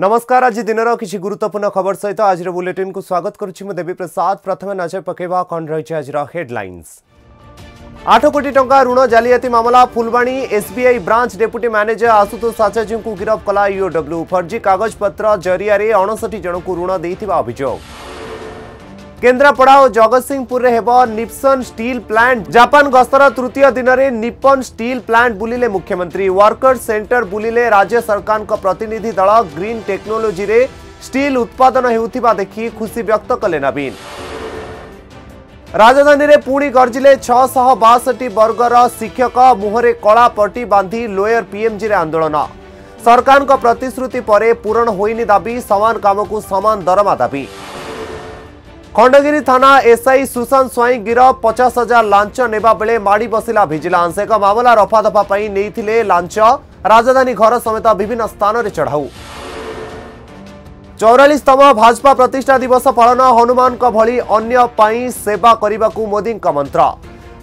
नमस्कार आज दिन किसी गुरुत्वपूर्ण खबर सहित आज बुलेटिन को स्वागत करुच्ची देवी प्रसाद प्रथम नजर पकेवा कौन रही आज हेडलाइंस आठ कोटी टंका ऋण जालियाती मामला Phulbani SBI branch deputy manager Ashutosh Acharya गिरफ कला ईओडब्ल्यू e फर्जी कागजपत्र जरिया अणसठी जन को ऋण देखा अभियोग କେନ୍ଦ୍ରାପଡ଼ା ଓ ଜଗତସିଂହପୁରରେ ହେବ ନିପ୍ସନ୍ ଷ୍ଟିଲ୍ ପ୍ଲାଣ୍ଟ ଜାପାନ ଗସ୍ତର ତୃତୀୟ ଦିନରେ ନିପନ୍ ଷ୍ଟିଲ୍ ପ୍ଲାଣ୍ଟ ବୁଲିଲେ ମୁଖ୍ୟମନ୍ତ୍ରୀ ୱାର୍କର୍ସ ସେଣ୍ଟର ବୁଲିଲେ ରାଜ୍ୟ ସରକାରଙ୍କ ପ୍ରତିନିଧି ଦଳ ଗ୍ରୀନ୍ ଟେକ୍ନୋଲୋଜିରେ ଷ୍ଟିଲ୍ ଉତ୍ପାଦନ ହେଉଥିବା ଦେଖି ଖୁସି ବ୍ୟକ୍ତ କଲେ ନବୀନ ରାଜଧାନୀରେ ପୁଣି ଗର୍ଜିଲେ ଛଅଶହ ବାଷଠି ବର୍ଗର ଶିକ୍ଷକ ମୁହଁରେ କଳା ପଟି ବାନ୍ଧି ଲୋୟର ପିଏମ୍ଜିରେ ଆନ୍ଦୋଳନ ସରକାରଙ୍କ ପ୍ରତିଶ୍ରୁତି ପରେ ପୂରଣ ହୋଇନି ଦାବି ସମାନ କାମକୁ ସମାନ ଦରମା ଦାବି ଖଣ୍ଡଗିରି ଥାନା ଏସ୍ଆଇ ସୁଶାନ୍ତ ସ୍ୱାଇଁ ଗିରଫ ପଚାଶ ହଜାର ଲାଞ୍ଚ ନେବା ବେଳେ ମାଡ଼ି ବସିଲା ଭିଜିଲାନ୍ସ ଏକ ମାମଲା ରଫାଦଫା ପାଇଁ ନେଇଥିଲେ ଲାଞ୍ଚ ରାଜଧାନୀ ଘର ସମେତ ବିଭିନ୍ନ ସ୍ଥାନରେ ଚଢ଼ାଉ ଚଉରାଳିଶତମ ଭାଜପା ପ୍ରତିଷ୍ଠା ଦିବସ ପାଳନ ହନୁମାନଙ୍କ ଭଳି ଅନ୍ୟ ପାଇଁ ସେବା କରିବାକୁ ମୋଦିଙ୍କ ମନ୍ତ୍ର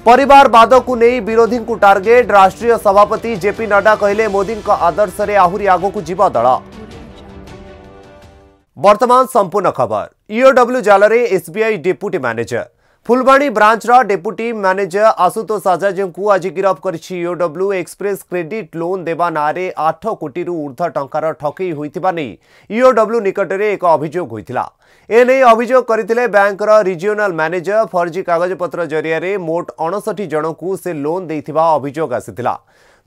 ପରିବାରବାଦକୁ ନେଇ ବିରୋଧୀଙ୍କୁ ଟାର୍ଗେଟ୍ ରାଷ୍ଟ୍ରୀୟ ସଭାପତି ଜେପି ନଡ୍ଡା କହିଲେ ମୋଦିଙ୍କ ଆଦର୍ଶରେ ଆହୁରି ଆଗକୁ ଯିବ ଦଳ ବର୍ତ୍ତମାନ ସମ୍ପୂର୍ଣ୍ଣ ଖବର ଇଓଡବ୍ଲ୍ୟୁ ଜାଲରେ ଏସ୍ବିଆଇ ଡେପୁଟି ମ୍ୟାନେଜର ଫୁଲବାଣୀ ବ୍ରାଞ୍ଚର ଡେପୁଟି ମ୍ୟାନେଜର ଆଶୁତୋଷ ଆଚାର୍ଯ୍ୟଙ୍କୁ ଆଜି ଗିରଫ କରିଛି ଇଓଡବ୍ଲ୍ୟୁ ଏକ୍ସପ୍ରେସ୍ କ୍ରେଡିଟ୍ ଲୋନ୍ ଦେବା ନାଁରେ ଆଠ କୋଟିରୁ ଉର୍ଦ୍ଧ୍ୱ ଟଙ୍କାର ଠକେଇ ହୋଇଥିବା ନେଇ ଇଓଡବ୍ଲ୍ୟୁ ନିକଟରେ ଏକ ଅଭିଯୋଗ ହୋଇଥିଲା ଏନେଇ ଅଭିଯୋଗ କରିଥିଲେ ବ୍ୟାଙ୍କର ରିଜିଓନାଲ ମ୍ୟାନେଜର ଫର୍ଜି କାଗଜପତ୍ର ଜରିଆରେ ମୋଟ ଅଣଷଠି ଜଣଙ୍କୁ ସେ ଲୋନ୍ ଦେଇଥିବା ଅଭିଯୋଗ ଆସିଥିଲା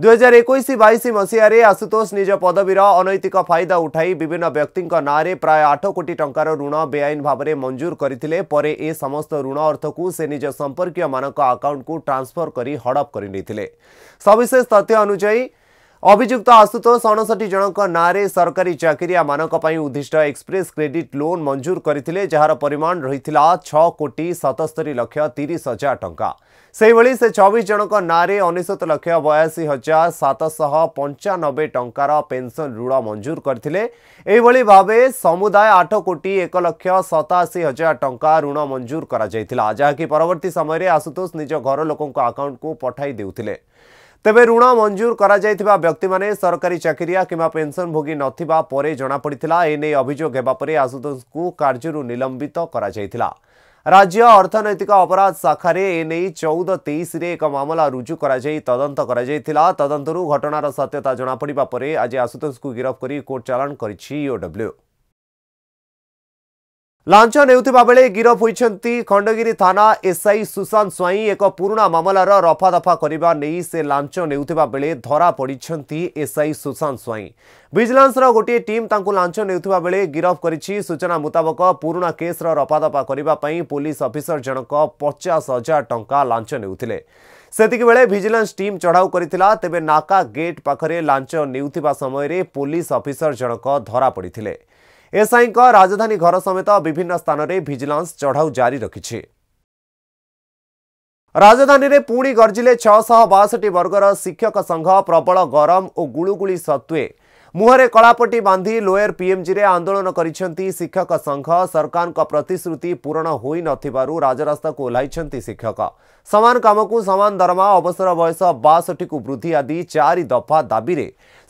দুই হাজার একুশ বাইশ মসিহায় আশুতোষ নিজ পদবীর অনৈতিক ফায়দা উঠাই বিভিন্ন ব্যক্তি নাঁরে প্রায় আট কোটি টঙ্কার ঋণ বেআইন ভাবে মঞ্জুর করে পরে এ সমস্ত ঋণ অর্থক সে নিজ সম্পর্কীয় মান আকাউন্টক ট্রান্সফর করে হড়প করে নিয়ে সবিশেষ তথ্য অনুযায়ী অভিযুক্ত আসুতোস 66 জনক নারে সরকারি চাকরিয়া মানক পায় উদ্দিষ্ট এক্সপ্রেস ক্রেডিট লোন মঞ্জুর করিtile যাহার পরিমাণ রইছিল 6 কোটি 77 লক্ষ 30 হাজার টঙ্কা সেই বুলি সে 24 জনক নারে 19 লক্ষ 82 হাজার 795 টঙ্কারা পেনশন ঋণ মঞ্জুর করিtile এই বুলি ভাবে समुदाय 8 কোটি 1 লক্ষ 87 হাজার টঙ্কা ঋণ মঞ্জুর করা যাইtile আজ আকী পরবর্তী সময়ে আসুতোস নিজ ঘর লোকଙ୍କ অ্যাকাউন্ট কো পঠাই দেউtile ତେବେ ଋଣ ମଞ୍ଜୁର କରାଯାଇଥିବା ବ୍ୟକ୍ତିମାନେ ସରକାରୀ ଚାକିରିଆ କିମ୍ବା ପେନ୍ସନଭୋଗୀ ନଥିବା ପରେ ଜଣାପଡ଼ିଥିଲା ଏନେଇ ଅଭିଯୋଗ ହେବା ପରେ ଆଶୁତୋଷଙ୍କୁ କାର୍ଯ୍ୟରୁ ନିଲମ୍ବିତ କରାଯାଇଥିଲା ରାଜ୍ୟ ଅର୍ଥନୈତିକ ଅପରାଧ ଶାଖାରେ ଏନେଇ ଚଉଦ ତେଇଶରେ ଏକ ମାମଲା ରୁଜୁ କରାଯାଇ ତଦନ୍ତ କରାଯାଇଥିଲା ତଦନ୍ତରୁ ଘଟଣାର ସତ୍ୟତା ଜଣାପଡ଼ିବା ପରେ ଆଜି ଆଶୁତୋଷଙ୍କୁ ଗିରଫ କରି କୋର୍ଟ ଚାଲାଣ କରିଛି ଇଓଡବ୍ଲ୍ୟୁ ଲାଞ୍ଚ ନେଉଥିବା ବେଳେ ଗିରଫ ହୋଇଛନ୍ତି ଖଣ୍ଡଗିରି ଥାନା ଏସ୍ଆଇ ସୁଶାନ୍ତ ସ୍ୱାଇଁ ଏକ ପୁରୁଣା ମାମଲାର ରଫାଦଫା କରିବା ନେଇ ସେ ଲାଞ୍ଚ ନେଉଥିବା ବେଳେ ଧରା ପଡ଼ିଛନ୍ତି ଏସ୍ଆଇ ସୁଶାନ୍ତ ସ୍ୱାଇଁ ଭିଜିଲାନ୍ସର ଗୋଟିଏ ଟିମ୍ ତାଙ୍କୁ ଲାଞ୍ଚ ନେଉଥିବା ବେଳେ ଗିରଫ କରିଛି ସୂଚନା ମୁତାବକ ପୁରୁଣା କେସ୍ର ରଫାଦଫା କରିବା ପାଇଁ ପୁଲିସ ଅଫିସର ଜଣକ ପଚାଶ ହଜାର ଟଙ୍କା ଲାଞ୍ଚ ନେଉଥିଲେ ସେତିକିବେଳେ ଭିଜିଲାନ୍ସ ଟିମ୍ ଚଢ଼ାଉ କରିଥିଲା ତେବେ ନାକା ଗେଟ୍ ପାଖରେ ଲାଞ୍ଚ ନେଉଥିବା ସମୟରେ ପୁଲିସ ଅଫିସର ଜଣକ ଧରା ପଡ଼ିଥିଲେ ଏସ୍ଆଇଙ୍କ ରାଜଧାନୀ ଘର ସମେତ ବିଭିନ୍ନ ସ୍ଥାନରେ ଭିଜିଲାନ୍ସ ଚଢ଼ାଉ ଜାରି ରଖିଛି ରାଜଧାନୀରେ ପୁଣି ଗର୍ଜିଲେ ଛଅଶହ ବାଷଠି ବର୍ଗର ଶିକ୍ଷକ ସଂଘ ପ୍ରବଳ ଗରମ ଓ ଗୁଳୁଗୁଳି ସତ୍ତ୍ୱେ ମୁହଁରେ କଳାପଟି ବାନ୍ଧି ଲୋୟର ପିଏମ୍ଜିରେ ଆନ୍ଦୋଳନ କରିଛନ୍ତି ଶିକ୍ଷକ ସଂଘ ସରକାରଙ୍କ ପ୍ରତିଶ୍ରୁତି ପୂରଣ ହୋଇନଥିବାରୁ ରାଜରାସ୍ତାକୁ ଓହ୍ଲାଇଛନ୍ତି ଶିକ୍ଷକ ସମାନ କାମକୁ ସମାନ ଦରମା ଅବସର ବୟସ ବାଷଠିକୁ ବୃଦ୍ଧି ଆଦି ଚାରି ଦଫା ଦାବିରେ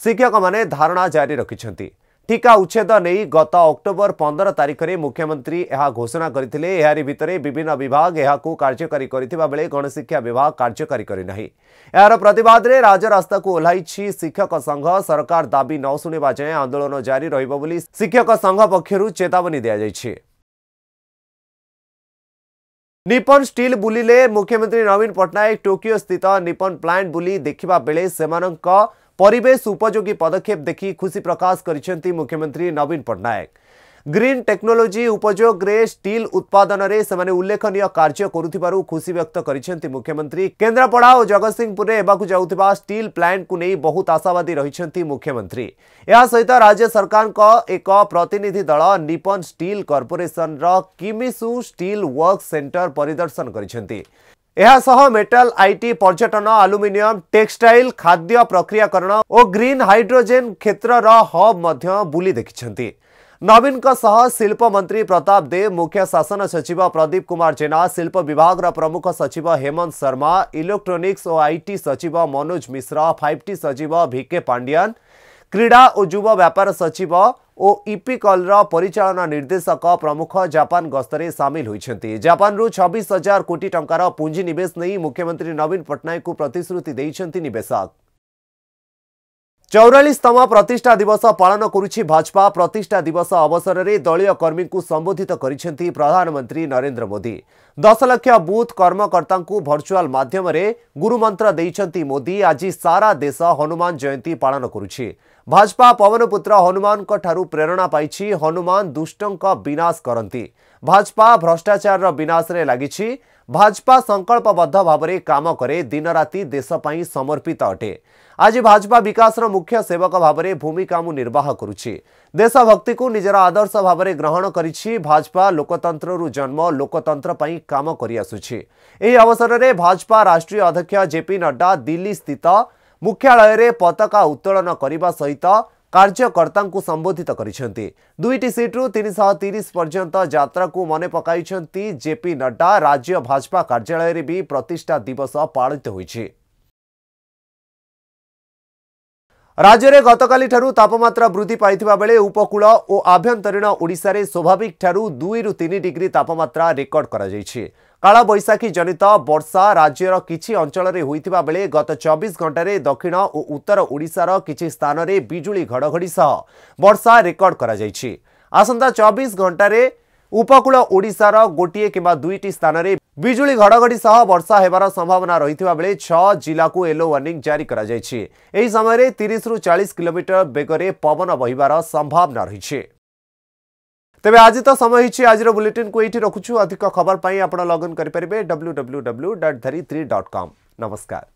ଶିକ୍ଷକମାନେ ଧାରଣା ଜାରି ରଖିଛନ୍ତି ठिका उच्छेद नहीं गत अक्टोबर पंदर तारीख में मुख्यमंत्री यह घोषणा करते यार भितर विभिन्न विभाग यह कार्यकारी करणशिक्षा विभाग कार्यकारी करना यार प्रतवाद में राजरास्ता को ओह्लाई शिक्षक संघ सरकार दाबी न शुणा जाए आंदोलन जारी रही शिक्षक संघ पक्ष चेतावनी दीजाई निपन स्टील बुलिले मुख्यमंत्री नवीन पट्टनायक टोकियो स्थित निपन प्लांट बुली देखा बेले परेश पदक्षेप देख खुशी प्रकाश कर मुख्यमंत्री नवीन पट्टनायक ग्रीन टेक्नोलोजी उपयोग में स्टिल उत्पादन में उल्लेखन कार्य करुशी व्यक्त कर मुख्यमंत्री केन्द्रापड़ा और जगत सिंहपुर जा स्टिल प्लांट को नहीं बहुत आशावादी रही मुख्यमंत्री यह सहित राज्य सरकार का एक प्रतिनिधि दल निपन स्टिल कर्पोरेसन रिमिशु स्टिल वर्क सेन्टर परिदर्शन कर ଏହାସହ ମେଟାଲ ଆଇଟି ପର୍ଯ୍ୟଟନ ଆଲୁମିନିୟମ ଟେକ୍ସଟାଇଲ ଖାଦ୍ୟ ପ୍ରକ୍ରିୟାକରଣ ଓ ଗ୍ରୀନ୍ ହାଇଡ୍ରୋଜେନ୍ କ୍ଷେତ୍ରର ହବ୍ ମଧ୍ୟ ବୁଲି ଦେଖିଛନ୍ତି ନବୀନଙ୍କ ସହ ଶିଳ୍ପ ମନ୍ତ୍ରୀ ପ୍ରତାପ ଦେ ମୁଖ୍ୟ ଶାସନ ସଚିବ ପ୍ରଦୀପ କୁମାର ଜେନା ଶିଳ୍ପ ବିଭାଗର ପ୍ରମୁଖ ସଚିବ ହେମନ୍ତ ଶର୍ମା ଇଲେକ୍ଟ୍ରୋନିକ୍ସ ଓ ଆଇଟି ସଚିବ ମନୋଜ ମିଶ୍ର ଫାଇଭ୍ ଟି ସଚିବ ଭିକେ ପାଣ୍ଡିଆନ୍ କ୍ରୀଡ଼ା ଓ ଯୁବ ବ୍ୟାପାର ସଚିବ ଓ ଇପି କଲ୍ର ପରିଚାଳନା ନିର୍ଦ୍ଦେଶକ ପ୍ରମୁଖ ଜାପାନ ଗସ୍ତରେ ସାମିଲ ହୋଇଛନ୍ତି ଜାପାନରୁ ଛବିଶ ହଜାର କୋଟି ଟଙ୍କାର ପୁଞ୍ଜି ନିବେଶ ନେଇ ମୁଖ୍ୟମନ୍ତ୍ରୀ ନବୀନ ପଟ୍ଟନାୟକଙ୍କୁ ପ୍ରତିଶ୍ରୁତି ଦେଇଛନ୍ତି ନିବେଶକ ଚଉରାଳିଶତମ ପ୍ରତିଷ୍ଠା ଦିବସ ପାଳନ କରୁଛି ଭାଜପା ପ୍ରତିଷ୍ଠା ଦିବସ ଅବସରରେ ଦଳୀୟ କର୍ମୀଙ୍କୁ ସମ୍ବୋଧିତ କରିଛନ୍ତି ପ୍ରଧାନମନ୍ତ୍ରୀ ନରେନ୍ଦ୍ର ମୋଦି ଦଶ ଲକ୍ଷ ବୁଥ୍ କର୍ମକର୍ତ୍ତାଙ୍କୁ ଭର୍ଚୁଆଲ ମାଧ୍ୟମରେ ଗୁରୁମନ୍ତ୍ର ଦେଇଛନ୍ତି ମୋଦି ଆଜି ସାରା ଦେଶ ହନୁମାନ ଜୟନ୍ତୀ ପାଳନ କରୁଛି ଭାଜପା ପବନପୁତ୍ର ହନୁମାନଙ୍କଠାରୁ ପ୍ରେରଣା ପାଇଛି ହନୁମାନ ଦୁଷ୍ଟଙ୍କ ବିନାଶ କରନ୍ତି ଭାଜପା ଭ୍ରଷ୍ଟାଚାରର ବିନାଶରେ ଲାଗିଛି ಭಾಜಪಾ ಸಂಕಲ್ಪಬದ್ಧ ಭಾವನೆ ಕಾಮ ಕರೆ ದಿನರಾತಿ ದೇಶ ಪಾಯಿ ಸಮರ್ಪಿತ ಅಟೆ ଆଜି ଭାଜପା ବିକାଶର ମୁଖ୍ୟ ସେବକ ଭାବରେ ଭୂମିକାକୁ ନିର୍ବାହ କରୁଛି ଦେଶଭକ୍ତିକୁ ନିଜର ଆଦର୍ଶ ଭାବରେ ଗ୍ରହଣ କରିଛି ଭାଜପା ଲୋକତନ୍ତ୍ରରୁ ଜନ୍ମ ଲୋକତନ୍ତ୍ର ପାଇଁ କାମ କରିଆସୁଛି ଏହି ଅବସରରେ ଭାଜପା ରାଷ୍ଟ୍ରୀୟ ଅଧ୍ୟକ୍ଷ ଜେପି ନଡ୍ଡା ଦିଲ୍ଲୀ ସ୍ଥିତ ମୁଖ୍ୟାଳୟରେ ପତାକା ଉତ୍ତୋଳନ କରିବା ସହିତ କାର୍ଯ୍ୟକର୍ତ୍ତାଙ୍କୁ ସମ୍ବୋଧିତ କରିଛନ୍ତି ଦୁଇଟି ସିଟ୍ରୁ ତିନିଶହ ତିରିଶ ପର୍ଯ୍ୟନ୍ତ ଯାତ୍ରାକୁ ମନେ ପକାଇଛନ୍ତି ଜେପି ନଡ୍ଡା ରାଜ୍ୟ ଭାଜପା କାର୍ଯ୍ୟାଳୟରେ ବି ପ୍ରତିଷ୍ଠା ଦିବସ ପାଳିତ ହୋଇଛି ରାଜ୍ୟରେ ଗତକାଲିଠାରୁ ତାପମାତ୍ରା ବୃଦ୍ଧି ପାଇଥିବା ବେଳେ ଉପକୂଳ ଓ ଆଭ୍ୟନ୍ତରୀଣ ଓଡ଼ିଶାରେ ସ୍ୱାଭାବିକଠାରୁ ଦୁଇରୁ ତିନି ଡିଗ୍ରୀ ତାପମାତ୍ରା ରେକର୍ଡ କରାଯାଇଛି କାଳବୈଶାଖୀ ଜନିତ ବର୍ଷା ରାଜ୍ୟର କିଛି ଅଞ୍ଚଳରେ ହୋଇଥିବା ବେଳେ ଗତ ଚବିଶ ଘଣ୍ଟାରେ ଦକ୍ଷିଣ ଓ ଉତ୍ତର ଓଡ଼ିଶାର କିଛି ସ୍ଥାନରେ ବିଜୁଳି ଘଡ଼ଘଡ଼ି ସହ ବର୍ଷା ରେକର୍ଡ କରାଯାଇଛି ଆସନ୍ତା ଚବିଶ ଘଣ୍ଟାରେ ଉପକୂଳ ଓଡ଼ିଶାର ଗୋଟିଏ କିମ୍ବା ଦୁଇଟି ସ୍ଥାନରେ ବିଜୁଳି ଘଡ଼ଘଡ଼ି ସହ ବର୍ଷା ହେବାର ସମ୍ଭାବନା ରହିଥିବା ବେଳେ ଛଅ ଜିଲ୍ଲାକୁ ୟେଲୋ ୱାର୍ଣ୍ଣିଂ ଜାରି କରାଯାଇଛି ଏହି ସମୟରେ ତିରିଶରୁ ଚାଳିଶ କିଲୋମିଟର ବେଗରେ ପବନ ବହିବାର ସମ୍ଭାବନା ରହିଛି ତେବେ ଆଜି ତ ସମୟ ହେଇଛି ଆଜିର ବୁଲେଟିନ୍କୁ ଏଇଠି ରଖୁଛୁ ଅଧିକ ଖବର ପାଇଁ ଆପଣ ଲଗ୍ଇନ୍ କରିପାରିବେ ଡବ୍ଲ୍ୟୁ ଡବ୍ଲ୍ୟୁ ଡବ୍ଲ୍ୟୁ ଡଟ୍ ଧରି ଥ୍ରୀ ଡଟ୍ କମ୍ ନମସ୍କାର